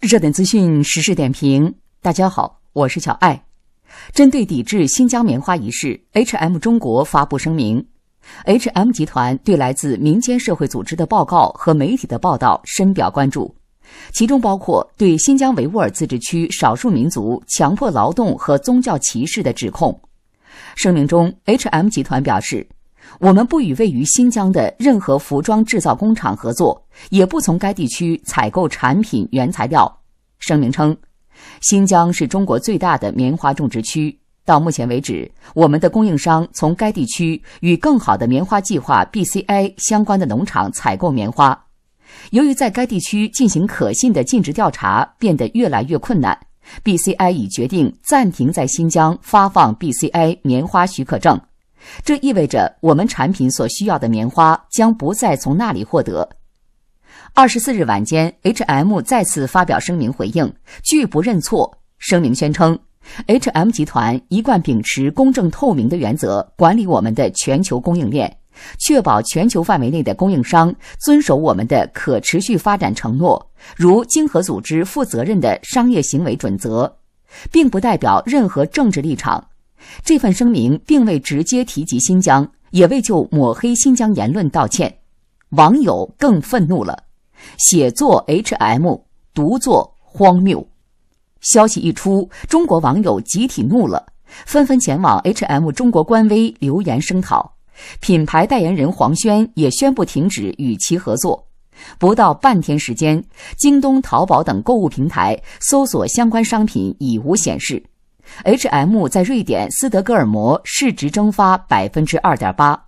热点资讯，时事点评。大家好，我是小艾。针对抵制新疆棉花一事，H&M 中国发布声明。H&M 集团对来自民间社会组织的报告和媒体的报道深表关注，其中包括对新疆维吾尔自治区少数民族强迫劳动和宗教歧视的指控。声明中，H&M 集团表示。我们不与位于新疆的任何服装制造工厂合作，也不从该地区采购产品原材料。声明称，新疆是中国最大的棉花种植区。到目前为止，我们的供应商从该地区与更好的棉花计划 （BCI） 相关的农场采购棉花。由于在该地区进行可信的尽职调查变得越来越困难，BCI 已决定暂停在新疆发放 BCI 棉花许可证。这意味着我们产品所需要的棉花将不再从那里获得。二十四日晚间，H&M 再次发表声明回应，拒不认错。声明宣称，H&M 集团一贯秉持公正透明的原则管理我们的全球供应链，确保全球范围内的供应商遵守我们的可持续发展承诺，如经合组织负责任的商业行为准则，并不代表任何政治立场。这份声明并未直接提及新疆，也未就抹黑新疆言论道歉，网友更愤怒了。写作 HM，读作荒谬。消息一出，中国网友集体怒了，纷纷前往 HM 中国官微留言声讨。品牌代言人黄轩也宣布停止与其合作。不到半天时间，京东、淘宝等购物平台搜索相关商品已无显示。H&M 在瑞典斯德哥尔摩市值蒸发百分之二点八，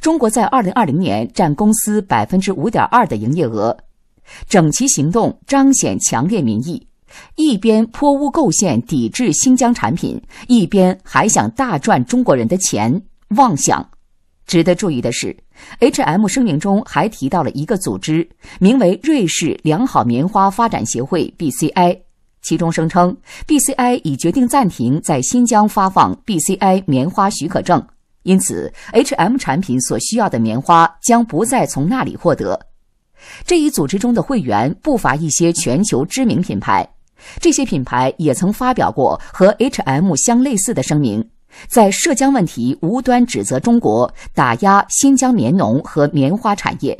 中国在二零二零年占公司百分之五点二的营业额。整齐行动彰显强烈民意，一边泼污构陷抵制新疆产品，一边还想大赚中国人的钱，妄想。值得注意的是，H&M 声明中还提到了一个组织，名为瑞士良好棉花发展协会 （BCI）。其中声称，BCI 已决定暂停在新疆发放 BCI 棉花许可证，因此 HM 产品所需要的棉花将不再从那里获得。这一组织中的会员不乏一些全球知名品牌，这些品牌也曾发表过和 HM 相类似的声明，在涉疆问题无端指责中国打压新疆棉农和棉花产业。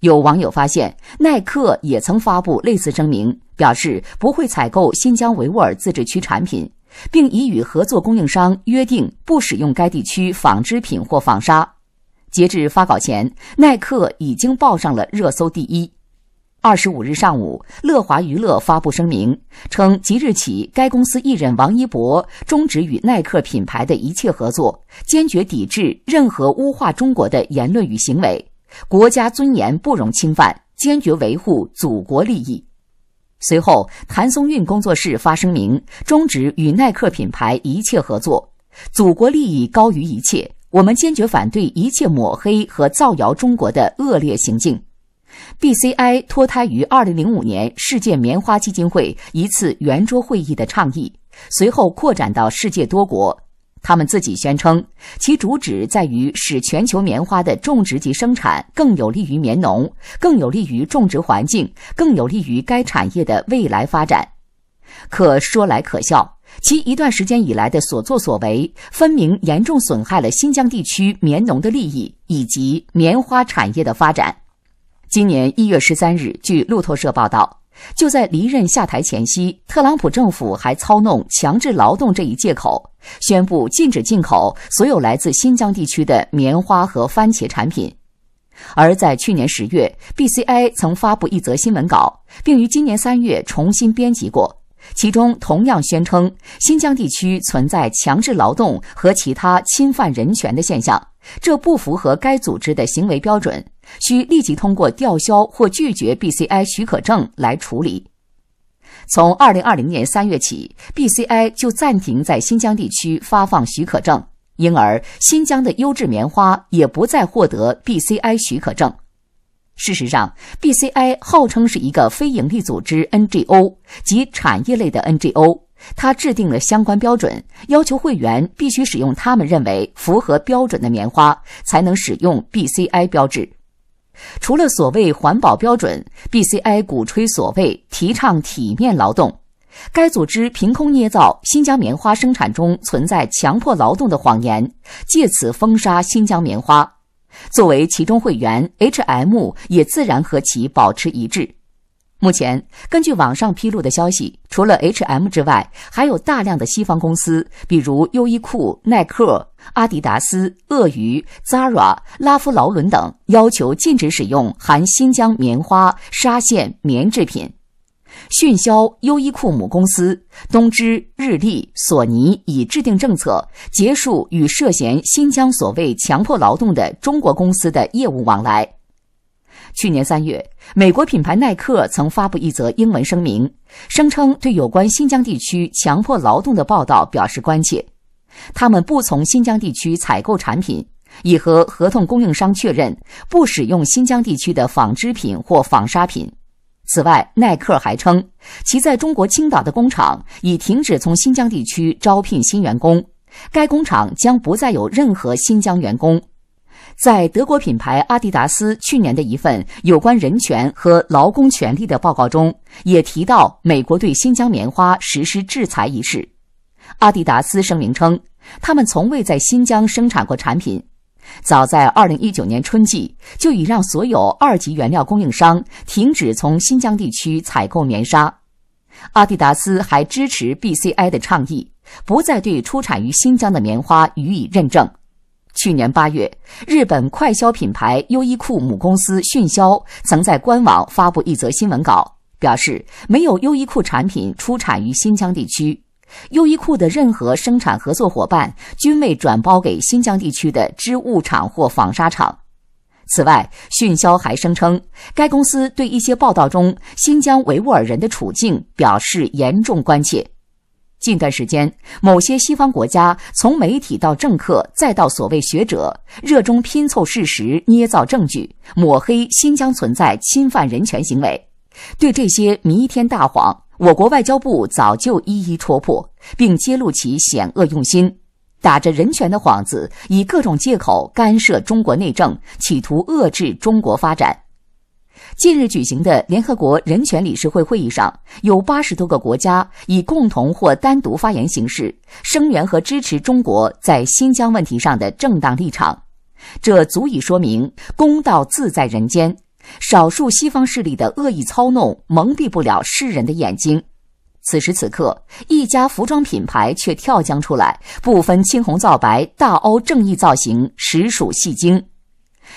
有网友发现，耐克也曾发布类似声明。表示不会采购新疆维吾尔自治区产品，并已与合作供应商约定不使用该地区纺织品或纺纱。截至发稿前，耐克已经报上了热搜第一。二十五日上午，乐华娱乐发布声明称，即日起，该公司艺人王一博终止与耐克品牌的一切合作，坚决抵制任何污化中国的言论与行为，国家尊严不容侵犯，坚决维护祖国利益。随后，谭松韵工作室发声明，终止与耐克品牌一切合作。祖国利益高于一切，我们坚决反对一切抹黑和造谣中国的恶劣行径。BCI 脱胎于二零零五年世界棉花基金会一次圆桌会议的倡议，随后扩展到世界多国。他们自己宣称，其主旨在于使全球棉花的种植及生产更有利于棉农，更有利于种植环境，更有利于该产业的未来发展。可说来可笑，其一段时间以来的所作所为，分明严重损害了新疆地区棉农的利益以及棉花产业的发展。今年一月十三日，据路透社报道。就在离任下台前夕，特朗普政府还操弄“强制劳动”这一借口，宣布禁止进口所有来自新疆地区的棉花和番茄产品。而在去年十月，BCI 曾发布一则新闻稿，并于今年三月重新编辑过，其中同样宣称新疆地区存在强制劳动和其他侵犯人权的现象。这不符合该组织的行为标准，需立即通过吊销或拒绝 BCI 许可证来处理。从2020年3月起，BCI 就暂停在新疆地区发放许可证，因而新疆的优质棉花也不再获得 BCI 许可证。事实上，BCI 号称是一个非营利组织 NGO 及产业类的 NGO。他制定了相关标准，要求会员必须使用他们认为符合标准的棉花，才能使用 BCI 标志。除了所谓环保标准，BCI 鼓吹所谓提倡体面劳动。该组织凭空捏造新疆棉花生产中存在强迫劳动的谎言，借此封杀新疆棉花。作为其中会员，HM 也自然和其保持一致。目前，根据网上披露的消息，除了 H&M 之外，还有大量的西方公司，比如优衣库、耐克、阿迪达斯、鳄鱼、Zara、拉夫劳伦等，要求禁止使用含新疆棉花纱线棉制品。迅销、优衣库母公司、东芝、日立、索尼已制定政策，结束与涉嫌新疆所谓强迫劳动的中国公司的业务往来。去年三月，美国品牌耐克曾发布一则英文声明，声称对有关新疆地区强迫劳动的报道表示关切。他们不从新疆地区采购产品，已和合同供应商确认不使用新疆地区的纺织品或纺纱品。此外，耐克还称，其在中国青岛的工厂已停止从新疆地区招聘新员工，该工厂将不再有任何新疆员工。在德国品牌阿迪达斯去年的一份有关人权和劳工权利的报告中，也提到美国对新疆棉花实施制裁一事。阿迪达斯声明称，他们从未在新疆生产过产品。早在2019年春季，就已让所有二级原料供应商停止从新疆地区采购棉纱。阿迪达斯还支持 BCI 的倡议，不再对出产于新疆的棉花予以认证。去年八月，日本快消品牌优衣库母公司迅销曾在官网发布一则新闻稿，表示没有优衣库产品出产于新疆地区，优衣库的任何生产合作伙伴均未转包给新疆地区的织物厂或纺纱厂。此外，迅销还声称，该公司对一些报道中新疆维吾尔人的处境表示严重关切。近段时间，某些西方国家从媒体到政客再到所谓学者，热衷拼凑事实、捏造证据、抹黑新疆存在侵犯人权行为。对这些弥天大谎，我国外交部早就一一戳破，并揭露其险恶用心，打着人权的幌子，以各种借口干涉中国内政，企图遏制中国发展。近日举行的联合国人权理事会会议上，有八十多个国家以共同或单独发言形式声援和支持中国在新疆问题上的正当立场，这足以说明公道自在人间。少数西方势力的恶意操弄，蒙蔽不了世人的眼睛。此时此刻，一家服装品牌却跳江出来，不分青红皂白，大欧正义造型，实属戏精。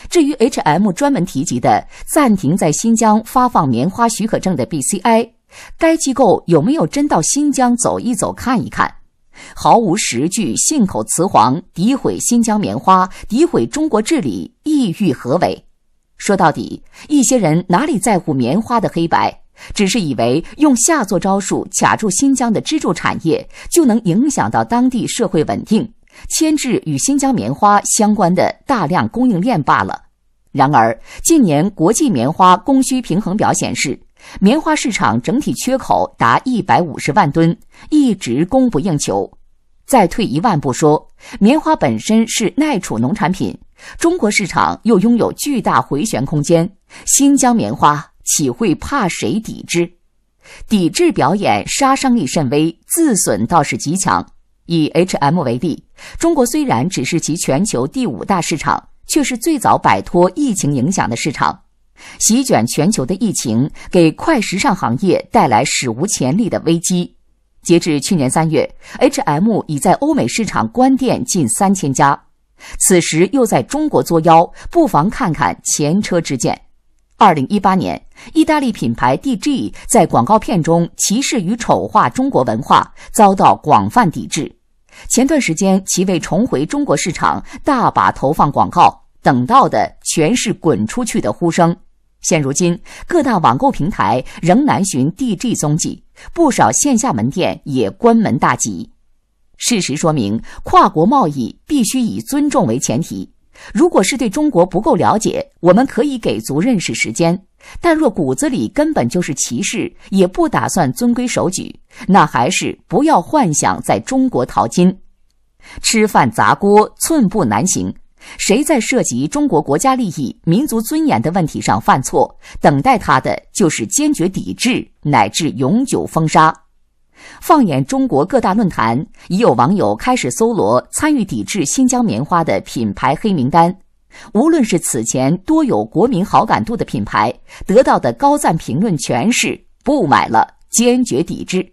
至于 H M 专门提及的暂停在新疆发放棉花许可证的 B C I，该机构有没有真到新疆走一走看一看？毫无实据，信口雌黄，诋毁新疆棉花，诋毁中国治理，意欲何为？说到底，一些人哪里在乎棉花的黑白，只是以为用下作招数卡住新疆的支柱产业，就能影响到当地社会稳定。牵制与新疆棉花相关的大量供应链罢了。然而，近年国际棉花供需平衡表显示，棉花市场整体缺口达一百五十万吨，一直供不应求。再退一万步说，棉花本身是耐储农产品，中国市场又拥有巨大回旋空间，新疆棉花岂会怕谁抵制？抵制表演杀伤力甚微，自损倒是极强。以 H M 为例，中国虽然只是其全球第五大市场，却是最早摆脱疫情影响的市场。席卷全球的疫情给快时尚行业带来史无前例的危机。截至去年三月，H M 已在欧美市场关店近三千家，此时又在中国作妖，不妨看看前车之鉴。二零一八年，意大利品牌 D G 在广告片中歧视与丑化中国文化，遭到广泛抵制。前段时间，其为重回中国市场，大把投放广告，等到的全是“滚出去”的呼声。现如今，各大网购平台仍难寻 D G 踪迹，不少线下门店也关门大吉。事实说明，跨国贸易必须以尊重为前提。如果是对中国不够了解，我们可以给足认识时间；但若骨子里根本就是歧视，也不打算遵规守矩，那还是不要幻想在中国淘金。吃饭砸锅，寸步难行。谁在涉及中国国家利益、民族尊严的问题上犯错，等待他的就是坚决抵制，乃至永久封杀。放眼中国各大论坛，已有网友开始搜罗参与抵制新疆棉花的品牌黑名单。无论是此前多有国民好感度的品牌，得到的高赞评论全是“不买了，坚决抵制”。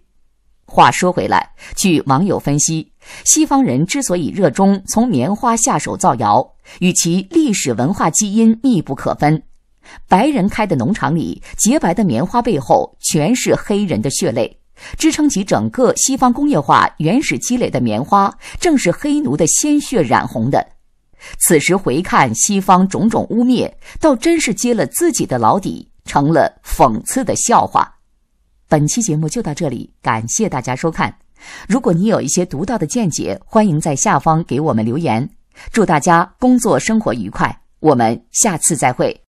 话说回来，据网友分析，西方人之所以热衷从棉花下手造谣，与其历史文化基因密不可分。白人开的农场里，洁白的棉花背后全是黑人的血泪。支撑起整个西方工业化原始积累的棉花，正是黑奴的鲜血染红的。此时回看西方种种污蔑，倒真是揭了自己的老底，成了讽刺的笑话。本期节目就到这里，感谢大家收看。如果你有一些独到的见解，欢迎在下方给我们留言。祝大家工作生活愉快，我们下次再会。